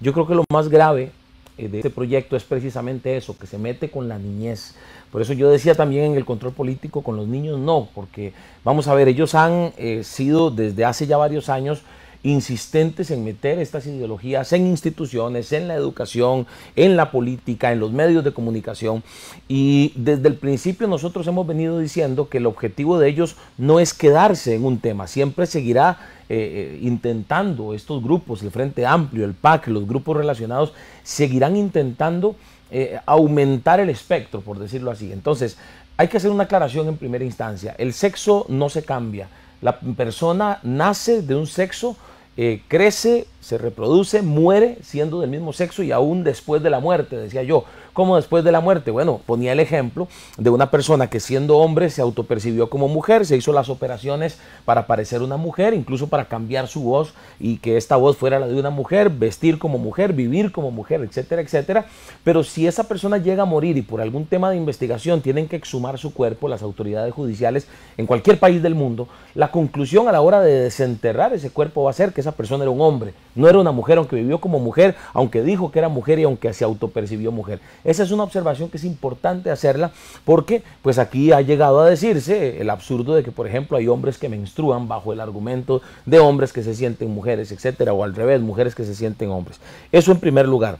Yo creo que lo más grave eh, de este proyecto es precisamente eso, que se mete con la niñez. Por eso yo decía también en el control político con los niños no, porque vamos a ver, ellos han eh, sido desde hace ya varios años insistentes en meter estas ideologías en instituciones, en la educación, en la política, en los medios de comunicación. Y desde el principio nosotros hemos venido diciendo que el objetivo de ellos no es quedarse en un tema, siempre seguirá eh, eh, intentando estos grupos, el Frente Amplio, el PAC, los grupos relacionados, seguirán intentando eh, aumentar el espectro, por decirlo así. Entonces, hay que hacer una aclaración en primera instancia. El sexo no se cambia. La persona nace de un sexo eh, crece, se reproduce, muere siendo del mismo sexo y aún después de la muerte, decía yo. ¿Cómo después de la muerte? Bueno, ponía el ejemplo de una persona que siendo hombre se autopercibió como mujer, se hizo las operaciones para parecer una mujer, incluso para cambiar su voz y que esta voz fuera la de una mujer, vestir como mujer, vivir como mujer, etcétera, etcétera. Pero si esa persona llega a morir y por algún tema de investigación tienen que exhumar su cuerpo, las autoridades judiciales en cualquier país del mundo, la conclusión a la hora de desenterrar ese cuerpo va a ser que esa persona era un hombre, no era una mujer, aunque vivió como mujer, aunque dijo que era mujer y aunque se autopercibió mujer. Esa es una observación que es importante hacerla porque pues aquí ha llegado a decirse el absurdo de que, por ejemplo, hay hombres que menstruan bajo el argumento de hombres que se sienten mujeres, etcétera, o al revés, mujeres que se sienten hombres. Eso en primer lugar.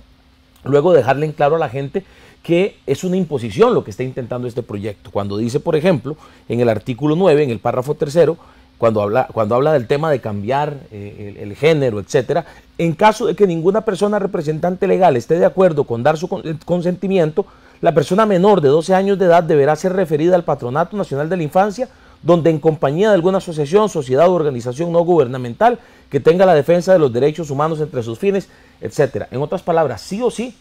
Luego dejarle en claro a la gente que es una imposición lo que está intentando este proyecto. Cuando dice, por ejemplo, en el artículo 9, en el párrafo tercero, cuando habla, cuando habla del tema de cambiar eh, el, género, etcétera, en caso de que ninguna persona representante legal esté de acuerdo con dar su eh, consentimiento, la persona menor de 12 años de edad deberá ser referida al Patronato Nacional de la Infancia, donde en compañía de alguna asociación, sociedad o organización no gubernamental que tenga la defensa de los derechos humanos entre sus fines, etcétera. En otras palabras, sí o sí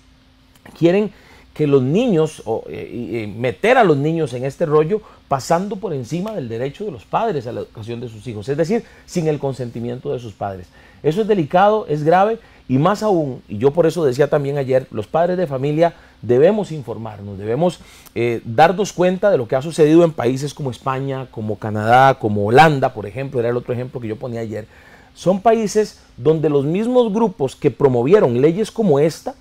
quieren que los niños, o eh, eh, meter a los niños en este rollo pasando por encima del derecho de los padres a la educación de sus hijos, es decir, sin el consentimiento de sus padres. Eso es delicado, es grave y más aún, y yo por eso decía también ayer, los padres de familia debemos informarnos, debemos eh, darnos cuenta de lo que ha sucedido en países como España, como Canadá, como Holanda, por ejemplo, era el otro ejemplo que yo ponía ayer. Son países donde los mismos grupos que promovieron leyes como esta,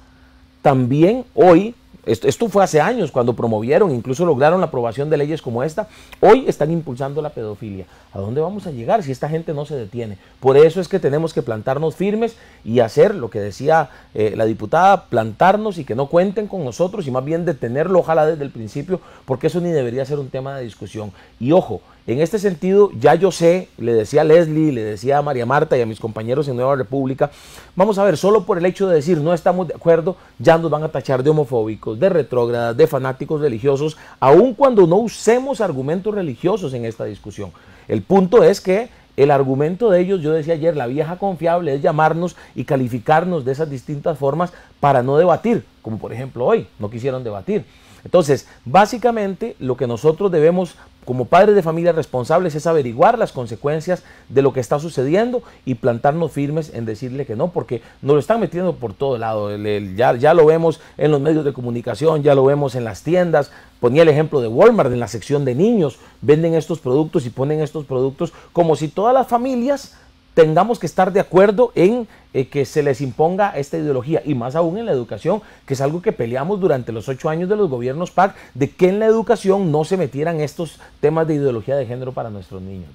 también hoy esto, fue hace años cuando promovieron, incluso lograron la aprobación de leyes como esta. Hoy están impulsando la pedofilia. ¿A dónde vamos a llegar si esta gente no se detiene? Por eso es que tenemos que plantarnos firmes y hacer lo que decía eh, la diputada, plantarnos y que no cuenten con nosotros y más bien detenerlo, ojalá desde el principio, porque eso ni debería ser un tema de discusión. Y ojo, en este sentido, ya yo sé, le decía a Leslie, le decía a María Marta y a mis compañeros en Nueva República, vamos a ver, solo por el hecho de decir no estamos de acuerdo, ya nos van a tachar de homofóbicos, de retrógradas, de fanáticos religiosos, aun cuando no usemos argumentos religiosos en esta discusión. El punto es que el argumento de ellos, yo decía ayer, la vieja confiable es llamarnos y calificarnos de esas distintas formas para no debatir, como por ejemplo hoy, no quisieron debatir. Entonces, básicamente lo que nosotros debemos como padres de familia responsables es averiguar las consecuencias de lo que está sucediendo y plantarnos firmes en decirle que no, porque nos lo están metiendo por todo lado. ya lo vemos en los medios de comunicación, ya lo vemos en las tiendas. Ponía el ejemplo de Walmart en la sección de niños. Venden estos productos y ponen estos productos como si todas las familias tengamos que estar de acuerdo en eh, que se les imponga esta ideología y más aún en la educación, que es algo que peleamos durante los ocho años de los gobiernos PAC, de que en la educación no se metieran estos temas de ideología de género para nuestros niños.